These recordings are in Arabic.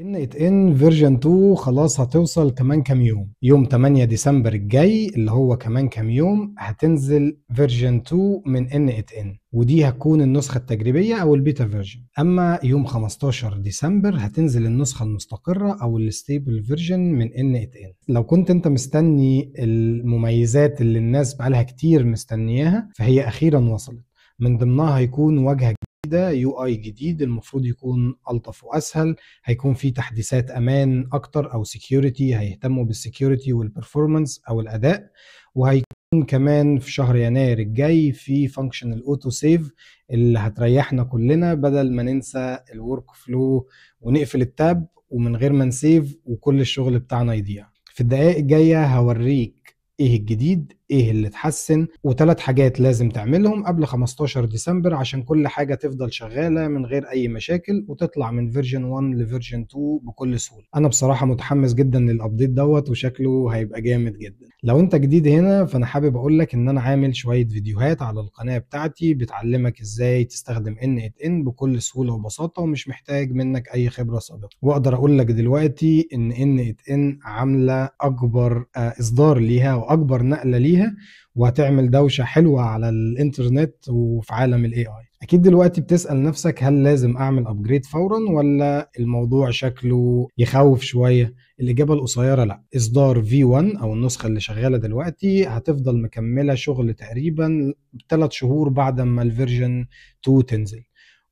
ان ات ان فيرجن 2 خلاص هتوصل كمان كام يوم يوم 8 ديسمبر الجاي اللي هو كمان كام يوم هتنزل فيرجن 2 من ان ات ان ودي هتكون النسخة التجريبية أو البيتا فيرجن أما يوم 15 ديسمبر هتنزل النسخة المستقرة أو الستيبل فيرجن من ان ات ان لو كنت أنت مستني المميزات اللي الناس بقالها كتير مستنياها فهي أخيرا وصلت من ضمنها هيكون واجهة جديدة يو اي جديد المفروض يكون الطف واسهل هيكون في تحديثات امان اكتر او سكيورتي هيهتموا بالسكيورتي والبرفورمانس او الاداء وهيكون كمان في شهر يناير الجاي في فانكشن الاوتو سيف اللي هتريحنا كلنا بدل ما ننسى الورك فلو ونقفل التاب ومن غير ما نسيف وكل الشغل بتاعنا يضيع في الدقائق الجايه هوريك ايه الجديد ايه اللي اتحسن وثلاث حاجات لازم تعملهم قبل 15 ديسمبر عشان كل حاجه تفضل شغاله من غير اي مشاكل وتطلع من فيرجن 1 لفيرجن 2 بكل سهوله انا بصراحه متحمس جدا للابديت دوت وشكله هيبقى جامد جدا لو انت جديد هنا فانا حابب اقول لك ان انا عامل شويه فيديوهات على القناه بتاعتي بتعلمك ازاي تستخدم ان ات ان بكل سهوله وبساطه ومش محتاج منك اي خبره سابقه واقدر اقول لك دلوقتي ان ان ات ان عامله اكبر آه، اصدار ليها واكبر نقله ليها بيها وهتعمل دوشه حلوه على الانترنت وفي عالم الاي اي اكيد دلوقتي بتسال نفسك هل لازم اعمل ابجريد فورا ولا الموضوع شكله يخوف شويه الاجابه القصيره لا اصدار في 1 او النسخه اللي شغاله دلوقتي هتفضل مكمله شغل تقريبا 3 شهور بعد ما الفيرجن 2 تنزل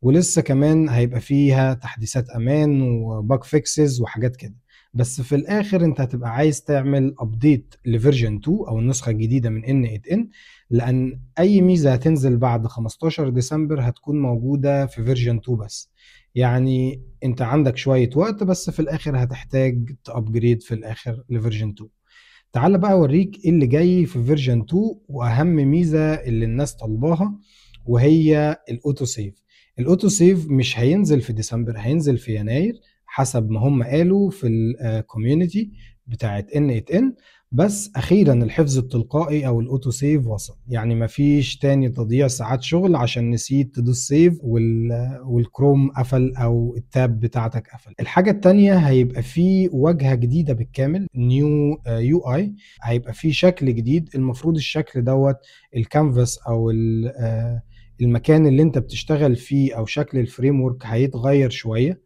ولسه كمان هيبقى فيها تحديثات امان وباك فيكسز وحاجات كده بس في الاخر انت هتبقى عايز تعمل ابديت لفيرجن 2 او النسخه الجديده من ان ات ان لان اي ميزه هتنزل بعد 15 ديسمبر هتكون موجوده في فيرجن 2 بس يعني انت عندك شويه وقت بس في الاخر هتحتاج تابجريد في الاخر لفيرجن 2 تعال بقى اوريك ايه اللي جاي في فيرجن 2 واهم ميزه اللي الناس طالباها وهي الاوتو سيف الاوتو سيف مش هينزل في ديسمبر هينزل في يناير حسب ما هم قالوا في الكوميونتي آه، بتاعت ان ات ان بس اخيرا الحفظ التلقائي او الاوتو سيف وصل يعني مفيش تاني تضييع ساعات شغل عشان نسيت تدوس سيف والكروم قفل او التاب بتاعتك قفل الحاجه التانيه هيبقى في واجهه جديده بالكامل نيو يو اي هيبقى في شكل جديد المفروض الشكل دوت الكانفاس او آه، المكان اللي انت بتشتغل فيه او شكل الفريم ورك هيتغير شويه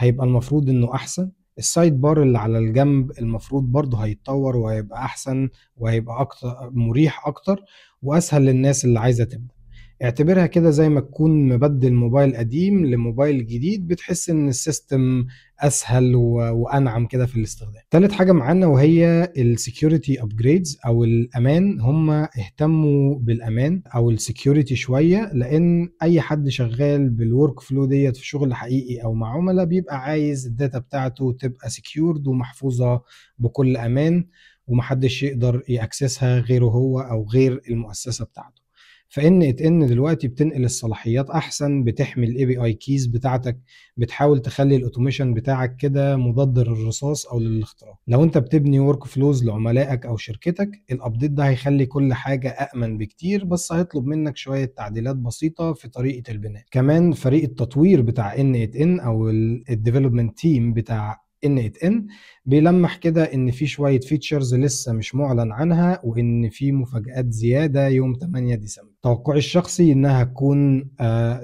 هيبقى المفروض انه احسن السايد بار اللي على الجنب المفروض برضه هيتطور وهيبقى احسن وهيبقى اكتر مريح اكتر واسهل للناس اللي عايزه تبدا اعتبرها كده زي ما تكون مبدل موبايل قديم لموبايل جديد بتحس ان السيستم اسهل وانعم كده في الاستخدام تالت حاجه معانا وهي السكيورتي ابجريدز او الامان هم اهتموا بالامان او السكيورتي شويه لان اي حد شغال بالورك فلو ديت في شغل حقيقي او مع عملاء بيبقى عايز الداتا بتاعته تبقى سكيورد ومحفوظه بكل امان ومحدش يقدر ياكسسها غيره هو او غير المؤسسه بتاعته فان ات ان دلوقتي بتنقل الصلاحيات احسن بتحمي الاي بي اي كيز بتاعتك بتحاول تخلي الاوتوميشن بتاعك كده مضاد للرصاص او للاختراق لو انت بتبني ورك فلوز لعملائك او شركتك الابديت ده هيخلي كل حاجه امن بكتير بس هيطلب منك شويه تعديلات بسيطه في طريقه البناء كمان فريق التطوير بتاع ان ات ان او الديفلوبمنت تيم بتاع ان ات ان بيلمح كده ان في شويه فيتشرز لسه مش معلن عنها وان في مفاجات زياده يوم 8 ديسمبر توقعي الشخصي انها تكون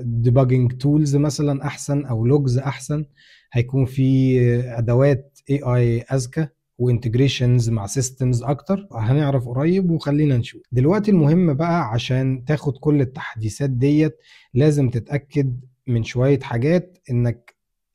ديباجنج تولز مثلا احسن او لوجز احسن هيكون في آه، ادوات اي اي اذكى وانتجريشنز مع سيستمز اكتر هنعرف قريب وخلينا نشوف دلوقتي المهم بقى عشان تاخد كل التحديثات ديت لازم تتاكد من شويه حاجات انك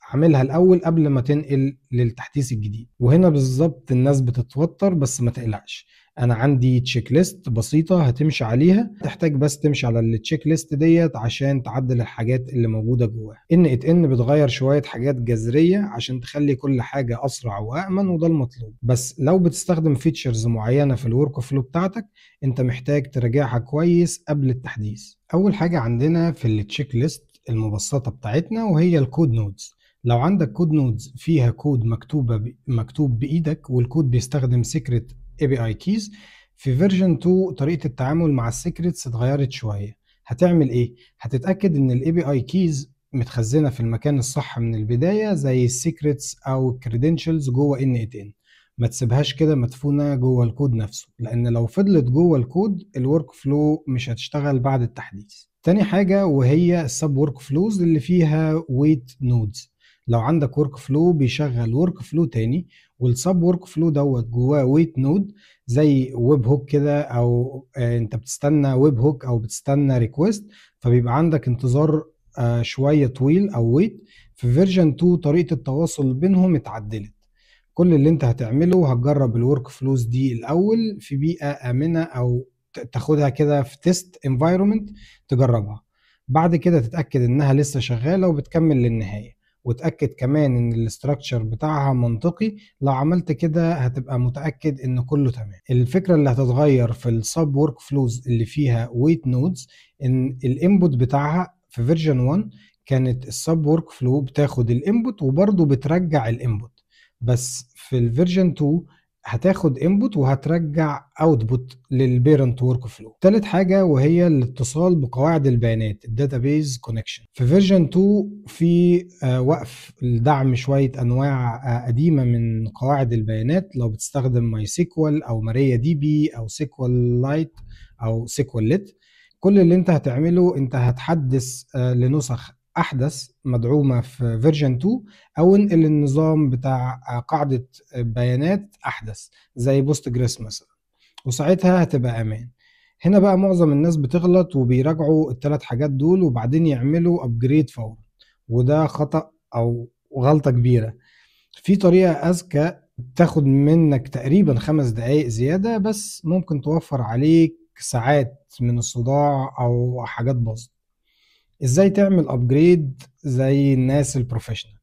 عاملها الاول قبل ما تنقل للتحديث الجديد وهنا بالظبط الناس بتتوتر بس ما تقلقش انا عندي تشيك ليست بسيطه هتمشي عليها تحتاج بس تمشي على التشيك ليست ديت عشان تعدل الحاجات اللي موجوده جواها ان ات ان بتغير شويه حاجات جذريه عشان تخلي كل حاجه اسرع وامن وده المطلوب بس لو بتستخدم فيتشرز معينه في الورك فلو بتاعتك انت محتاج تراجعها كويس قبل التحديث اول حاجه عندنا في التشيك ليست المبسطه بتاعتنا وهي الكود نودز لو عندك كود نودز فيها كود مكتوبه ب... مكتوب بايدك والكود بيستخدم سيكريت اي بي اي كيز في فيرجن 2 طريقه التعامل مع السيكريتس اتغيرت شويه هتعمل ايه هتتاكد ان الاي بي اي كيز متخزنه في المكان الصح من البدايه زي السيكريتس او الكريدنشلز جوه ان ات ان ما تسيبهاش كده مدفونه جوه الكود نفسه لان لو فضلت جوه الكود الورك فلو مش هتشتغل بعد التحديث تاني حاجه وهي السب ورك فلوز اللي فيها ويت نودز لو عندك ورك فلو بيشغل ورك فلو تاني والسب ورك فلو دوت جواه ويت نود زي ويب هوك كده او آه، انت بتستنى ويب هوك او بتستنى ريكويست فبيبقى عندك انتظار آه، شويه طويل او ويت في فيرجن 2 طريقه التواصل بينهم اتعدلت كل اللي انت هتعمله هتجرب الورك فلوز دي الاول في بيئه امنه او تاخدها كده في تيست انفايرمنت تجربها بعد كده تتاكد انها لسه شغاله وبتكمل للنهايه وتاكد كمان ان الاستراكشر بتاعها منطقي لو عملت كده هتبقى متاكد ان كله تمام الفكره اللي هتتغير في السب ورك فلوز اللي فيها ويت نودز ان الانبوت بتاعها في فيرجن 1 كانت السب ورك فلو بتاخد الانبوت وبرضه بترجع الانبوت بس في الفيرجن 2 هتاخد انبوت وهترجع اوتبوت للبيرنت ورك فلو ثالث حاجه وهي الاتصال بقواعد البيانات الداتابيز كونكشن في فيرجن 2 في آه، وقف لدعم شويه انواع آه، قديمه من قواعد البيانات لو بتستخدم ماي سيكوال او ماريا دي بي او سيكوال لايت او سيكوال ليت كل اللي انت هتعمله انت هتحدث آه، لنسخ احدث مدعومه في فيرجن 2 او انقل النظام بتاع قاعده بيانات احدث زي بوست جريس مثلا وساعتها هتبقى امان هنا بقى معظم الناس بتغلط وبيراجعوا الثلاث حاجات دول وبعدين يعملوا ابجريد فورا وده خطا او غلطه كبيره في طريقه اذكى تاخد منك تقريبا خمس دقايق زياده بس ممكن توفر عليك ساعات من الصداع او حاجات باظت ازاي تعمل ابجريد زي الناس البروفيشنال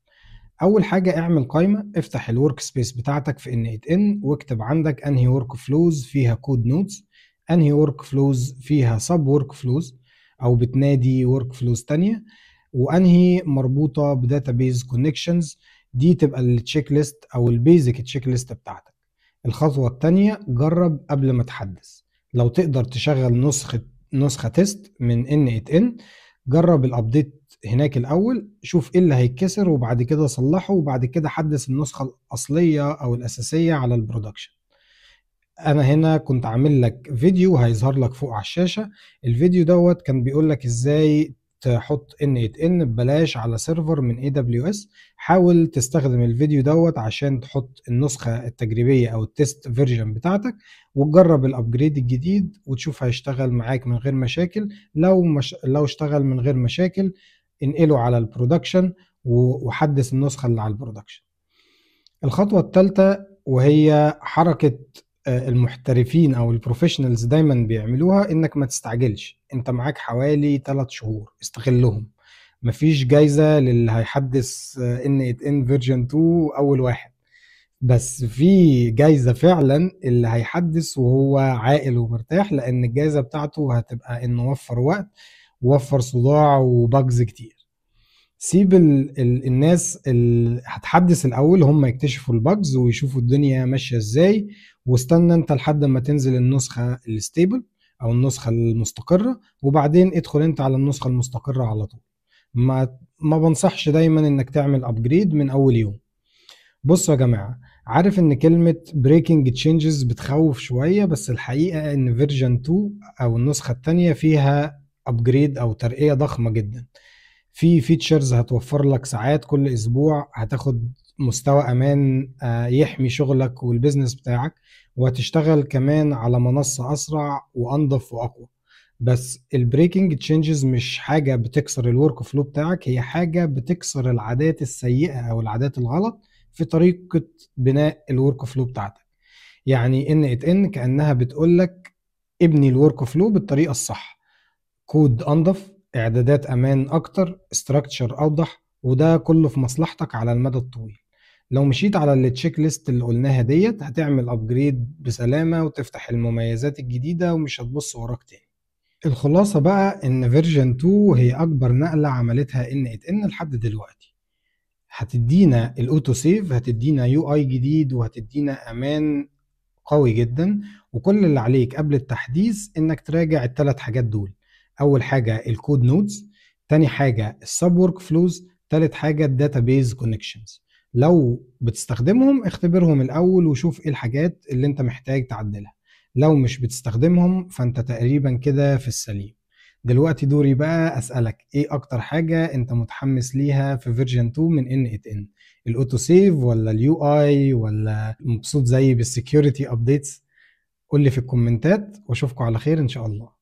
اول حاجه اعمل قائمه افتح الورك سبيس بتاعتك في ان ات ان واكتب عندك انهي ورك فلوز فيها كود نودز انهي ورك فلوز فيها سب ورك فلوز او بتنادي ورك فلوز تانية وانهي مربوطه بداتابيز كونكشنز دي تبقى التشيك ليست او البيزك تشيك ليست بتاعتك الخطوه الثانيه جرب قبل ما تحدث لو تقدر تشغل نسخه نسخه تيست من ان ات ان جرب الابديت هناك الاول شوف ايه اللي هيتكسر وبعد كده صلحه وبعد كده حدث النسخه الاصليه او الاساسيه على البرودكشن انا هنا كنت عامل لك فيديو هيظهر لك فوق على الشاشه الفيديو دوت كان بيقول لك ازاي تحط ان ات ان ببلاش على سيرفر من اي دبليو اس حاول تستخدم الفيديو دوت عشان تحط النسخه التجريبيه او التست فيرجن بتاعتك وتجرب الابجريد الجديد وتشوف هيشتغل معاك من غير مشاكل لو مش لو اشتغل من غير مشاكل انقله على البرودكشن وحدث النسخه اللي على البرودكشن الخطوه الثالثه وهي حركه المحترفين او البروفيشنالز دايما بيعملوها انك ما تستعجلش انت معاك حوالي 3 شهور استغلهم مفيش جايزه للي هيحدث ان ات ان فيرجن 2 اول واحد بس في جايزه فعلا اللي هيحدث وهو عاقل ومرتاح لان الجايزه بتاعته هتبقى انه وفر وقت ووفر صداع وبجز كتير سيب الـ الـ الناس اللي هتحدث الاول هم يكتشفوا البجز ويشوفوا الدنيا ماشيه ازاي واستنى انت لحد ما تنزل النسخه الستيبل او النسخه المستقره وبعدين ادخل انت على النسخه المستقره على طول ما ما بنصحش دايما انك تعمل ابجريد من اول يوم بصوا يا جماعه عارف ان كلمه بريكنج تشينجز بتخوف شويه بس الحقيقه ان فيرجن 2 او النسخه الثانيه فيها ابجريد او ترقيه ضخمه جدا في فيتشرز هتوفر لك ساعات كل اسبوع هتاخد مستوى امان آه، يحمي شغلك والبيزنس بتاعك وهتشتغل كمان على منصه اسرع وانضف واقوى بس البريكنج تشينجز مش حاجه بتكسر الورك فلو بتاعك هي حاجه بتكسر العادات السيئه او العادات الغلط في طريقه بناء الورك فلو بتاعتك يعني ان ات ان كانها بتقول لك ابني الورك فلو بالطريقه الصح كود انضف اعدادات امان اكتر استراكشر اوضح وده كله في مصلحتك على المدى الطويل لو مشيت على التشيك ليست اللي قلناها ديت هتعمل ابجريد بسلامه وتفتح المميزات الجديده ومش هتبص وراك تاني الخلاصه بقى ان فيرجن 2 هي اكبر نقله عملتها ان ات ان لحد دلوقتي هتدينا الاوتو سيف هتدينا يو اي جديد وهتدينا امان قوي جدا وكل اللي عليك قبل التحديث انك تراجع الثلاث حاجات دول اول حاجه الكود نودز تاني حاجه السب ورك فلوز تالت حاجه الداتا بيز كونكشنز لو بتستخدمهم اختبرهم الاول وشوف ايه الحاجات اللي انت محتاج تعدلها لو مش بتستخدمهم فانت تقريبا كده في السليم دلوقتي دوري بقى اسالك ايه اكتر حاجه انت متحمس ليها في فيرجن 2 من ان ات ان الاوتو سيف ولا اليو اي ولا مبسوط زيي بالسكيورتي ابديتس قول لي في الكومنتات واشوفكم على خير ان شاء الله